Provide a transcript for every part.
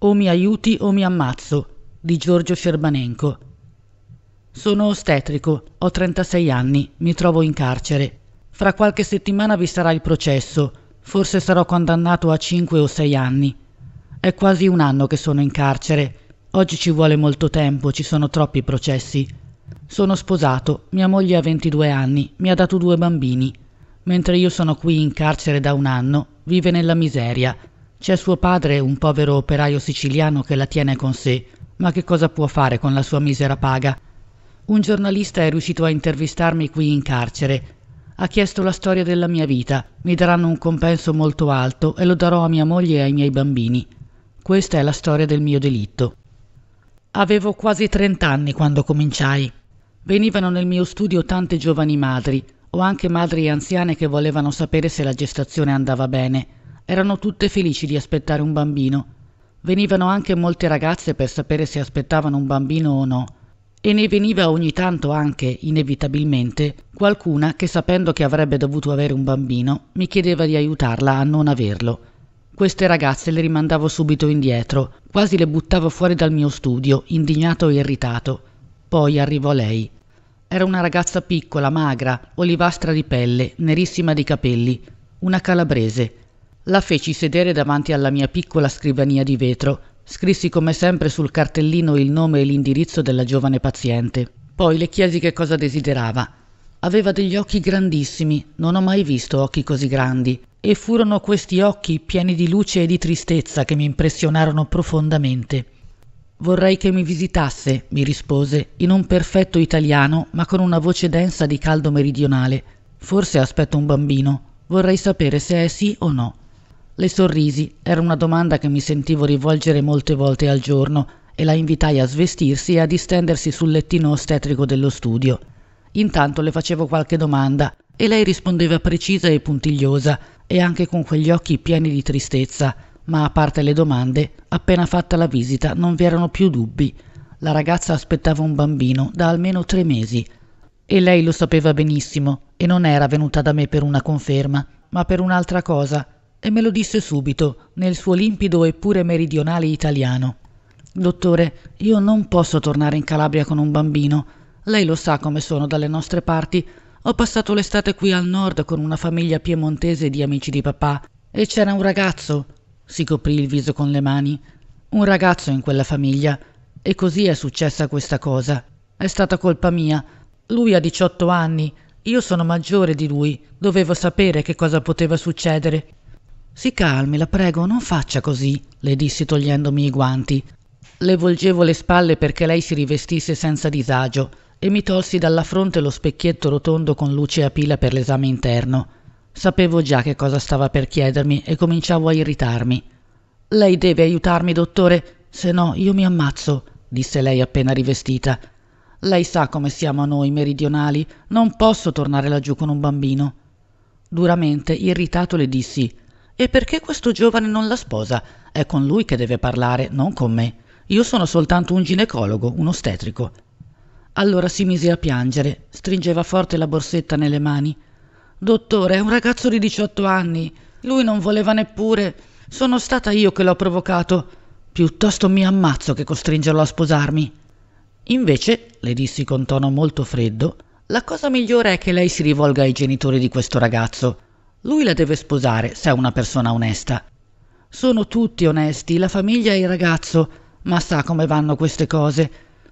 O mi aiuti o mi ammazzo di Giorgio Scerbanenco. Sono ostetrico, ho 36 anni, mi trovo in carcere. Fra qualche settimana vi sarà il processo, forse sarò condannato a 5 o 6 anni. È quasi un anno che sono in carcere. Oggi ci vuole molto tempo, ci sono troppi processi. Sono sposato, mia moglie ha 22 anni, mi ha dato due bambini. Mentre io sono qui in carcere da un anno, vive nella miseria c'è suo padre, un povero operaio siciliano che la tiene con sé, ma che cosa può fare con la sua misera paga? Un giornalista è riuscito a intervistarmi qui in carcere. Ha chiesto la storia della mia vita, mi daranno un compenso molto alto e lo darò a mia moglie e ai miei bambini. Questa è la storia del mio delitto. Avevo quasi trent'anni quando cominciai. Venivano nel mio studio tante giovani madri, o anche madri anziane che volevano sapere se la gestazione andava bene erano tutte felici di aspettare un bambino. Venivano anche molte ragazze per sapere se aspettavano un bambino o no. E ne veniva ogni tanto anche, inevitabilmente, qualcuna che sapendo che avrebbe dovuto avere un bambino, mi chiedeva di aiutarla a non averlo. Queste ragazze le rimandavo subito indietro, quasi le buttavo fuori dal mio studio, indignato e irritato. Poi arrivò lei. Era una ragazza piccola, magra, olivastra di pelle, nerissima di capelli, una calabrese. La feci sedere davanti alla mia piccola scrivania di vetro. Scrissi come sempre sul cartellino il nome e l'indirizzo della giovane paziente. Poi le chiesi che cosa desiderava. Aveva degli occhi grandissimi, non ho mai visto occhi così grandi, e furono questi occhi pieni di luce e di tristezza che mi impressionarono profondamente. Vorrei che mi visitasse, mi rispose, in un perfetto italiano, ma con una voce densa di caldo meridionale. Forse aspetto un bambino. Vorrei sapere se è sì o no. Le sorrisi era una domanda che mi sentivo rivolgere molte volte al giorno e la invitai a svestirsi e a distendersi sul lettino ostetrico dello studio. Intanto le facevo qualche domanda e lei rispondeva precisa e puntigliosa e anche con quegli occhi pieni di tristezza, ma a parte le domande, appena fatta la visita non vi erano più dubbi. La ragazza aspettava un bambino da almeno tre mesi e lei lo sapeva benissimo e non era venuta da me per una conferma, ma per un'altra cosa e me lo disse subito, nel suo limpido eppure meridionale italiano. Dottore, io non posso tornare in Calabria con un bambino. Lei lo sa come sono dalle nostre parti. Ho passato l'estate qui al nord con una famiglia piemontese di amici di papà e c'era un ragazzo. Si coprì il viso con le mani. Un ragazzo in quella famiglia. E così è successa questa cosa. È stata colpa mia. Lui ha 18 anni. Io sono maggiore di lui. Dovevo sapere che cosa poteva succedere. Si calmi, la prego, non faccia così, le dissi togliendomi i guanti. Le volgevo le spalle perché lei si rivestisse senza disagio e mi tolsi dalla fronte lo specchietto rotondo con luce a pila per l'esame interno. Sapevo già che cosa stava per chiedermi e cominciavo a irritarmi. Lei deve aiutarmi, dottore, se no io mi ammazzo, disse lei appena rivestita. Lei sa come siamo noi meridionali, non posso tornare laggiù con un bambino. Duramente, irritato, le dissi e perché questo giovane non la sposa? È con lui che deve parlare, non con me. Io sono soltanto un ginecologo, un ostetrico. Allora si mise a piangere, stringeva forte la borsetta nelle mani. Dottore, è un ragazzo di 18 anni. Lui non voleva neppure. Sono stata io che l'ho provocato. Piuttosto mi ammazzo che costringerlo a sposarmi. Invece, le dissi con tono molto freddo, la cosa migliore è che lei si rivolga ai genitori di questo ragazzo lui la deve sposare se è una persona onesta sono tutti onesti la famiglia e il ragazzo ma sa come vanno queste cose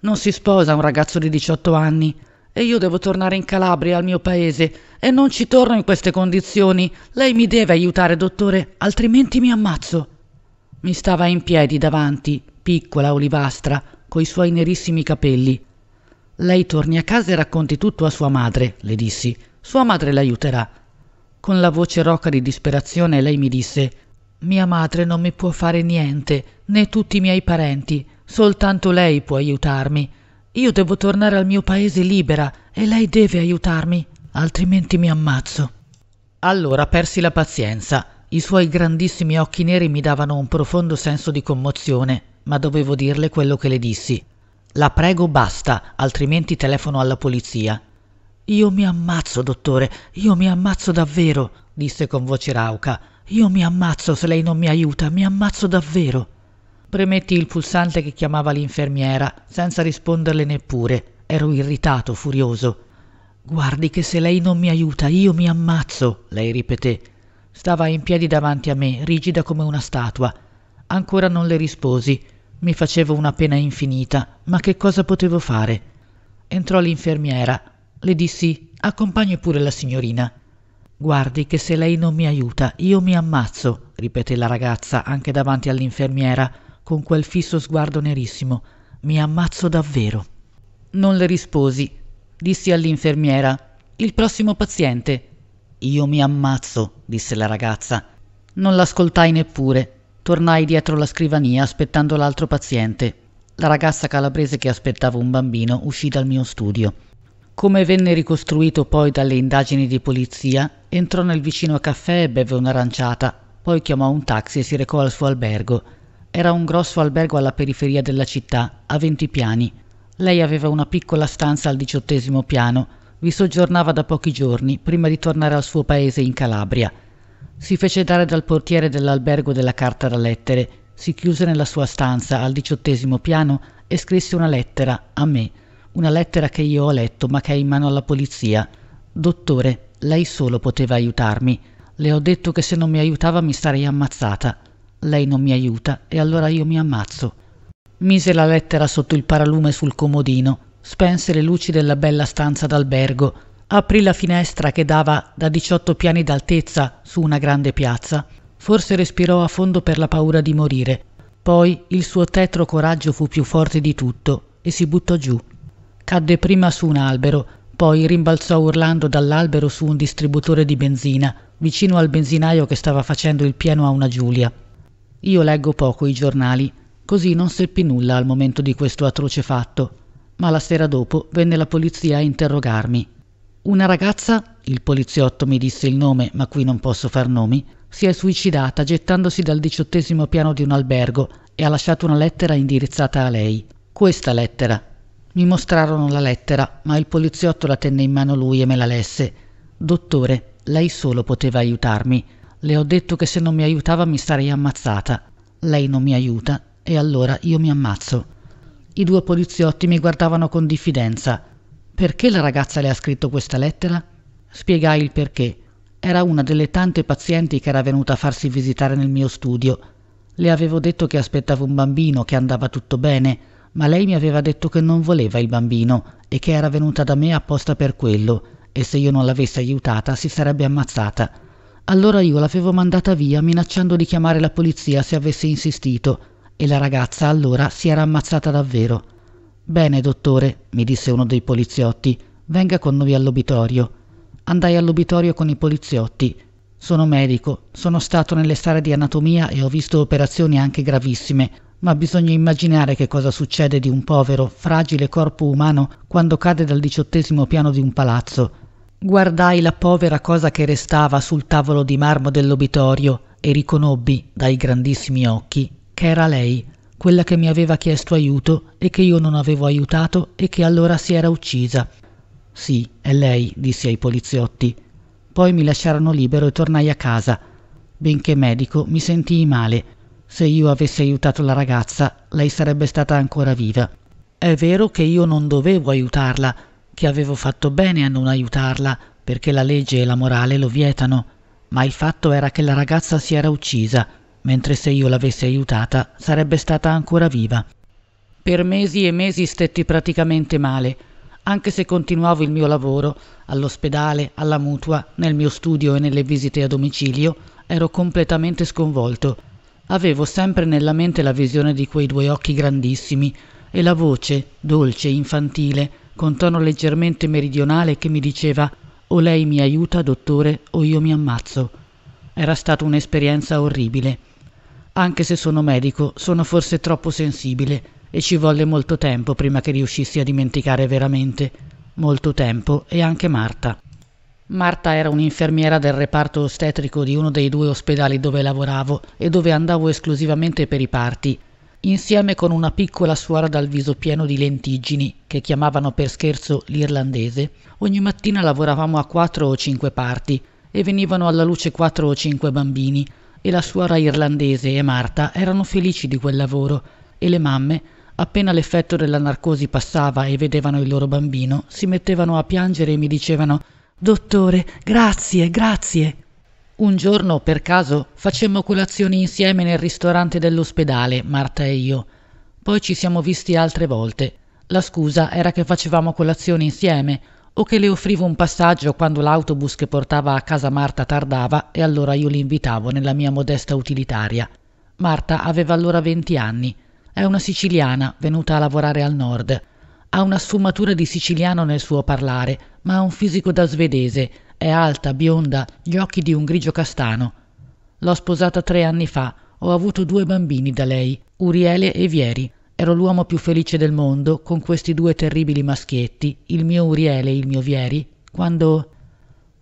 non si sposa un ragazzo di 18 anni e io devo tornare in Calabria al mio paese e non ci torno in queste condizioni lei mi deve aiutare dottore altrimenti mi ammazzo mi stava in piedi davanti piccola olivastra coi suoi nerissimi capelli lei torni a casa e racconti tutto a sua madre le dissi sua madre l'aiuterà con la voce roca di disperazione lei mi disse Mia madre non mi può fare niente, né tutti i miei parenti, soltanto lei può aiutarmi. Io devo tornare al mio paese libera e lei deve aiutarmi, altrimenti mi ammazzo. Allora persi la pazienza. I suoi grandissimi occhi neri mi davano un profondo senso di commozione, ma dovevo dirle quello che le dissi. La prego basta, altrimenti telefono alla polizia io mi ammazzo dottore io mi ammazzo davvero disse con voce rauca io mi ammazzo se lei non mi aiuta, mi ammazzo davvero premetti il pulsante che chiamava l'infermiera senza risponderle neppure ero irritato furioso guardi che se lei non mi aiuta, io mi ammazzo lei ripeté stava in piedi davanti a me rigida come una statua ancora non le risposi mi facevo una pena infinita ma che cosa potevo fare entrò l'infermiera le dissi, accompagni pure la signorina. Guardi che se lei non mi aiuta, io mi ammazzo, ripeté la ragazza anche davanti all'infermiera, con quel fisso sguardo nerissimo. Mi ammazzo davvero. Non le risposi. Dissi all'infermiera, il prossimo paziente. Io mi ammazzo, disse la ragazza. Non l'ascoltai neppure. Tornai dietro la scrivania aspettando l'altro paziente. La ragazza calabrese che aspettava un bambino uscì dal mio studio. Come venne ricostruito poi dalle indagini di polizia, entrò nel vicino caffè e beve un'aranciata, poi chiamò un taxi e si recò al suo albergo. Era un grosso albergo alla periferia della città, a venti piani. Lei aveva una piccola stanza al diciottesimo piano, vi soggiornava da pochi giorni prima di tornare al suo paese in Calabria. Si fece dare dal portiere dell'albergo della carta da lettere, si chiuse nella sua stanza al diciottesimo piano e scrisse una lettera a me una lettera che io ho letto ma che è in mano alla polizia. Dottore, lei solo poteva aiutarmi. Le ho detto che se non mi aiutava mi sarei ammazzata. Lei non mi aiuta e allora io mi ammazzo. Mise la lettera sotto il paralume sul comodino, spense le luci della bella stanza d'albergo, aprì la finestra che dava da 18 piani d'altezza su una grande piazza. Forse respirò a fondo per la paura di morire. Poi il suo tetro coraggio fu più forte di tutto e si buttò giù cadde prima su un albero, poi rimbalzò urlando dall'albero su un distributore di benzina, vicino al benzinaio che stava facendo il pieno a una Giulia. Io leggo poco i giornali, così non seppi nulla al momento di questo atroce fatto, ma la sera dopo venne la polizia a interrogarmi. Una ragazza, il poliziotto mi disse il nome, ma qui non posso far nomi, si è suicidata gettandosi dal diciottesimo piano di un albergo e ha lasciato una lettera indirizzata a lei. Questa lettera mi mostrarono la lettera ma il poliziotto la tenne in mano lui e me la lesse dottore lei solo poteva aiutarmi. le ho detto che se non mi aiutava mi sarei ammazzata lei non mi aiuta e allora io mi ammazzo i due poliziotti mi guardavano con diffidenza perché la ragazza le ha scritto questa lettera spiegai il perché era una delle tante pazienti che era venuta a farsi visitare nel mio studio le avevo detto che aspettavo un bambino che andava tutto bene ma lei mi aveva detto che non voleva il bambino e che era venuta da me apposta per quello e se io non l'avessi aiutata si sarebbe ammazzata. Allora io l'avevo mandata via minacciando di chiamare la polizia se avesse insistito e la ragazza allora si era ammazzata davvero. Bene, dottore, mi disse uno dei poliziotti, venga con noi all'obitorio. Andai all'obitorio con i poliziotti. Sono medico, sono stato nelle sale di anatomia e ho visto operazioni anche gravissime, ma bisogna immaginare che cosa succede di un povero, fragile corpo umano quando cade dal diciottesimo piano di un palazzo. Guardai la povera cosa che restava sul tavolo di marmo dell'obitorio e riconobbi, dai grandissimi occhi, che era lei, quella che mi aveva chiesto aiuto e che io non avevo aiutato e che allora si era uccisa. Sì, è lei, dissi ai poliziotti. Poi mi lasciarono libero e tornai a casa. Benché medico, mi sentii male se io avessi aiutato la ragazza, lei sarebbe stata ancora viva. È vero che io non dovevo aiutarla, che avevo fatto bene a non aiutarla, perché la legge e la morale lo vietano, ma il fatto era che la ragazza si era uccisa, mentre se io l'avessi aiutata sarebbe stata ancora viva. Per mesi e mesi stetti praticamente male, anche se continuavo il mio lavoro, all'ospedale, alla mutua, nel mio studio e nelle visite a domicilio, ero completamente sconvolto avevo sempre nella mente la visione di quei due occhi grandissimi e la voce dolce infantile con tono leggermente meridionale che mi diceva o lei mi aiuta, dottore o io mi ammazzo era stata un'esperienza orribile anche se sono medico sono forse troppo sensibile e ci volle molto tempo prima che riuscissi a dimenticare veramente molto tempo e anche Marta Marta era un'infermiera del reparto ostetrico di uno dei due ospedali dove lavoravo e dove andavo esclusivamente per i parti, insieme con una piccola suora dal viso pieno di lentiggini, che chiamavano per scherzo l'irlandese. Ogni mattina lavoravamo a quattro o cinque parti e venivano alla luce quattro o cinque bambini e la suora irlandese e Marta erano felici di quel lavoro e le mamme Appena l'effetto della narcosi passava e vedevano il loro bambino, si mettevano a piangere e mi dicevano dottore grazie grazie un giorno per caso facemmo colazione insieme nel ristorante dell'ospedale marta e io poi ci siamo visti altre volte la scusa era che facevamo colazione insieme o che le offrivo un passaggio quando l'autobus che portava a casa Marta tardava e allora io l'invitavo nella mia modesta utilitaria. Marta aveva allora venti anni. È una siciliana venuta a lavorare al nord. Ha una sfumatura di siciliano nel suo parlare, ma ha un fisico da svedese. È alta, bionda, gli occhi di un grigio castano. L'ho sposata tre anni fa. Ho avuto due bambini da lei, Uriele e Vieri. Ero l'uomo più felice del mondo con questi due terribili maschietti, il mio Uriele e il mio Vieri, quando.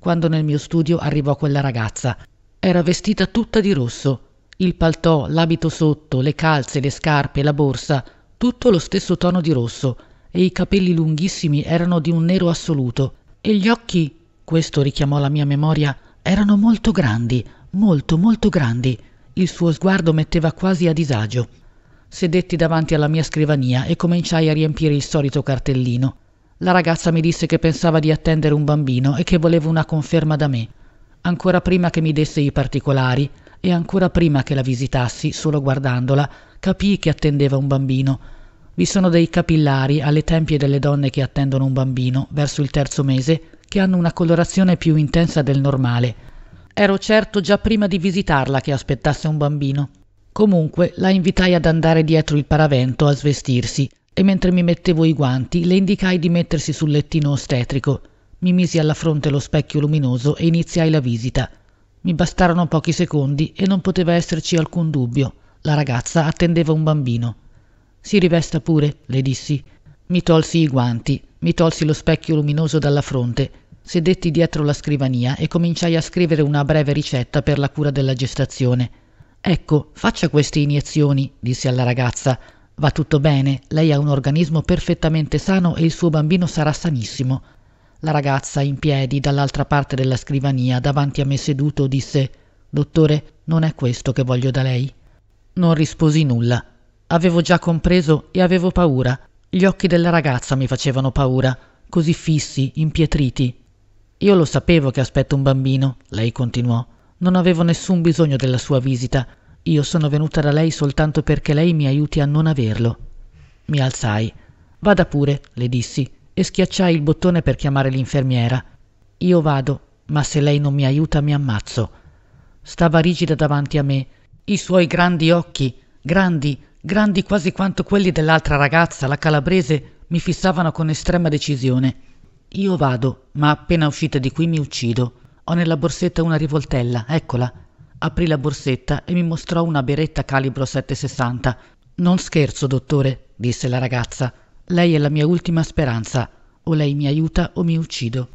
quando nel mio studio arrivò quella ragazza. Era vestita tutta di rosso. Il paltò, l'abito sotto, le calze, le scarpe, la borsa, tutto lo stesso tono di rosso, e i capelli lunghissimi erano di un nero assoluto e gli occhi questo richiamò la mia memoria erano molto grandi molto molto grandi il suo sguardo metteva quasi a disagio sedetti davanti alla mia scrivania e cominciai a riempire il solito cartellino la ragazza mi disse che pensava di attendere un bambino e che voleva una conferma da me ancora prima che mi desse i particolari e ancora prima che la visitassi solo guardandola capii che attendeva un bambino vi sono dei capillari alle tempie delle donne che attendono un bambino verso il terzo mese che hanno una colorazione più intensa del normale. Ero certo già prima di visitarla che aspettasse un bambino. Comunque la invitai ad andare dietro il paravento a svestirsi e mentre mi mettevo i guanti le indicai di mettersi sul lettino ostetrico. Mi misi alla fronte lo specchio luminoso e iniziai la visita. Mi bastarono pochi secondi e non poteva esserci alcun dubbio. La ragazza attendeva un bambino si rivesta pure le dissi Mi tolsi i guanti mi tolsi lo specchio luminoso dalla fronte sedetti dietro la scrivania e cominciai a scrivere una breve ricetta per la cura della gestazione ecco faccia queste iniezioni dissi alla ragazza va tutto bene lei ha un organismo perfettamente sano e il suo bambino sarà sanissimo la ragazza in piedi dall'altra parte della scrivania davanti a me seduto disse dottore non è questo che voglio da lei non risposi nulla Avevo già compreso e avevo paura. Gli occhi della ragazza mi facevano paura, così fissi, impietriti. Io lo sapevo che aspetto un bambino, lei continuò. Non avevo nessun bisogno della sua visita. Io sono venuta da lei soltanto perché lei mi aiuti a non averlo. Mi alzai. Vada pure, le dissi, e schiacciai il bottone per chiamare l'infermiera. Io vado, ma se lei non mi aiuta mi ammazzo. Stava rigida davanti a me, i suoi grandi occhi, grandi, grandi quasi quanto quelli dell'altra ragazza, la calabrese, mi fissavano con estrema decisione. Io vado, ma appena uscita di qui mi uccido. Ho nella borsetta una rivoltella, eccola. Aprì la borsetta e mi mostrò una beretta calibro 760. Non scherzo, dottore, disse la ragazza. Lei è la mia ultima speranza. O lei mi aiuta o mi uccido.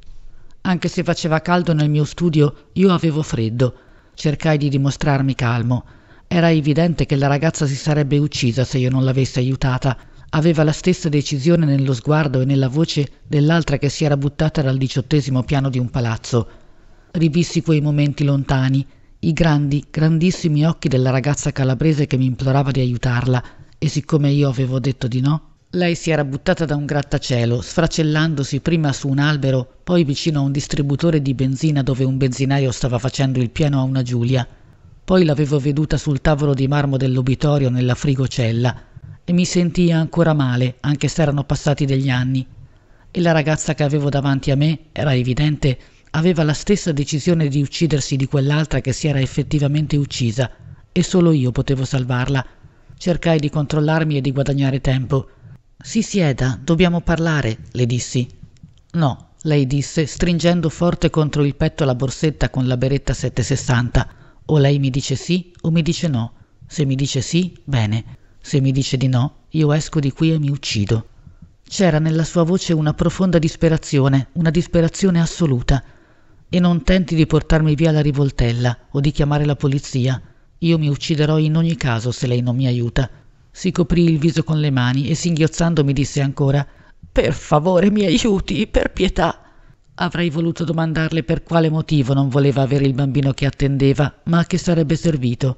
Anche se faceva caldo nel mio studio, io avevo freddo. Cercai di dimostrarmi calmo era evidente che la ragazza si sarebbe uccisa se io non l'avessi aiutata. aveva la stessa decisione nello sguardo e nella voce dell'altra che si era buttata dal diciottesimo piano di un palazzo rivissi quei momenti lontani i grandi grandissimi occhi della ragazza calabrese che mi implorava di aiutarla, e siccome io avevo detto di no lei si era buttata da un grattacielo sfracellandosi prima su un albero poi vicino a un distributore di benzina dove un benzinaio stava facendo il pieno a una giulia poi l'avevo veduta sul tavolo di marmo dell'obitorio nella frigocella e mi sentii ancora male anche se erano passati degli anni e la ragazza che avevo davanti a me era evidente aveva la stessa decisione di uccidersi di quell'altra che si era effettivamente uccisa e solo io potevo salvarla cercai di controllarmi e di guadagnare tempo si sieda dobbiamo parlare le dissi no lei disse stringendo forte contro il petto la borsetta con la beretta 760 o lei mi dice sì o mi dice no. Se mi dice sì, bene. Se mi dice di no, io esco di qui e mi uccido. C'era nella sua voce una profonda disperazione, una disperazione assoluta. E non tenti di portarmi via la rivoltella o di chiamare la polizia. Io mi ucciderò in ogni caso se lei non mi aiuta. Si coprì il viso con le mani e singhiozzando mi disse ancora Per favore mi aiuti, per pietà. Avrei voluto domandarle per quale motivo non voleva avere il bambino che attendeva, ma a che sarebbe servito.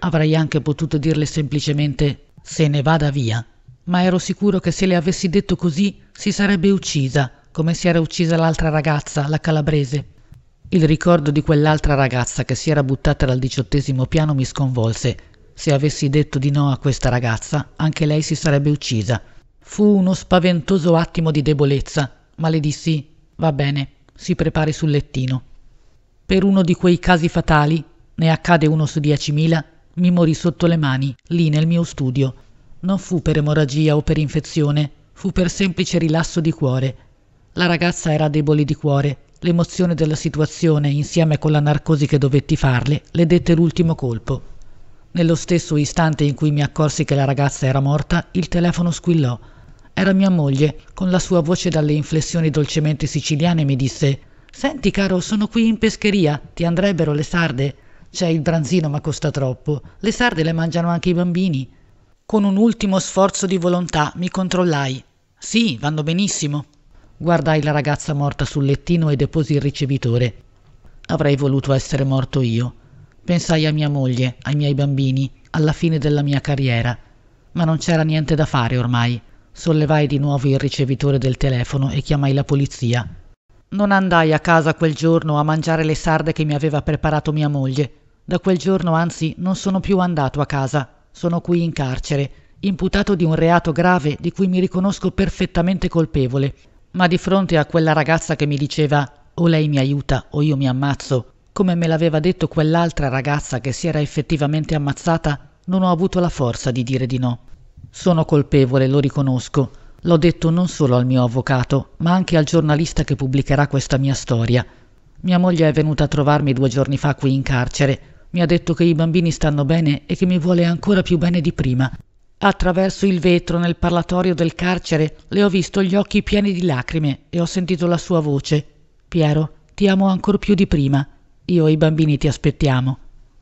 Avrei anche potuto dirle semplicemente se ne vada via, ma ero sicuro che se le avessi detto così si sarebbe uccisa, come si era uccisa l'altra ragazza, la calabrese. Il ricordo di quell'altra ragazza che si era buttata dal diciottesimo piano mi sconvolse. Se avessi detto di no a questa ragazza, anche lei si sarebbe uccisa. Fu uno spaventoso attimo di debolezza, ma le dissi Va bene, si prepari sul lettino. Per uno di quei casi fatali, ne accade uno su 10.000, mi morì sotto le mani, lì nel mio studio. Non fu per emorragia o per infezione, fu per semplice rilasso di cuore. La ragazza era debole di cuore. L'emozione della situazione, insieme con la narcosi che dovetti farle, le dette l'ultimo colpo. Nello stesso istante in cui mi accorsi che la ragazza era morta, il telefono squillò era mia moglie con la sua voce dalle inflessioni dolcemente siciliane mi disse senti caro sono qui in pescheria ti andrebbero le sarde c'è il branzino ma costa troppo le sarde le mangiano anche i bambini con un ultimo sforzo di volontà mi controllai sì vanno benissimo guardai la ragazza morta sul lettino e deposi il ricevitore avrei voluto essere morto io pensai a mia moglie ai miei bambini alla fine della mia carriera ma non c'era niente da fare ormai sollevai di nuovo il ricevitore del telefono e chiamai la polizia non andai a casa quel giorno a mangiare le sarde che mi aveva preparato mia moglie da quel giorno anzi non sono più andato a casa sono qui in carcere imputato di un reato grave di cui mi riconosco perfettamente colpevole ma di fronte a quella ragazza che mi diceva o lei mi aiuta o io mi ammazzo, come me l'aveva detto quell'altra ragazza che si era effettivamente ammazzata, non ho avuto la forza di dire di no. Sono colpevole, lo riconosco. L'ho detto non solo al mio avvocato, ma anche al giornalista che pubblicherà questa mia storia. Mia moglie è venuta a trovarmi due giorni fa qui in carcere. Mi ha detto che i bambini stanno bene e che mi vuole ancora più bene di prima. Attraverso il vetro nel parlatorio del carcere le ho visto gli occhi pieni di lacrime e ho sentito la sua voce. Piero, ti amo ancor più di prima. Io e i bambini ti aspettiamo.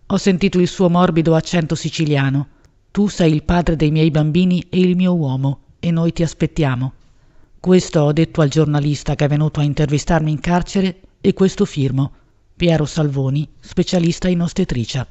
Ho sentito il suo morbido accento siciliano. Tu sei il padre dei miei bambini e il mio uomo, e noi ti aspettiamo. Questo ho detto al giornalista che è venuto a intervistarmi in carcere e questo firmo. Piero Salvoni, specialista in ostetricia.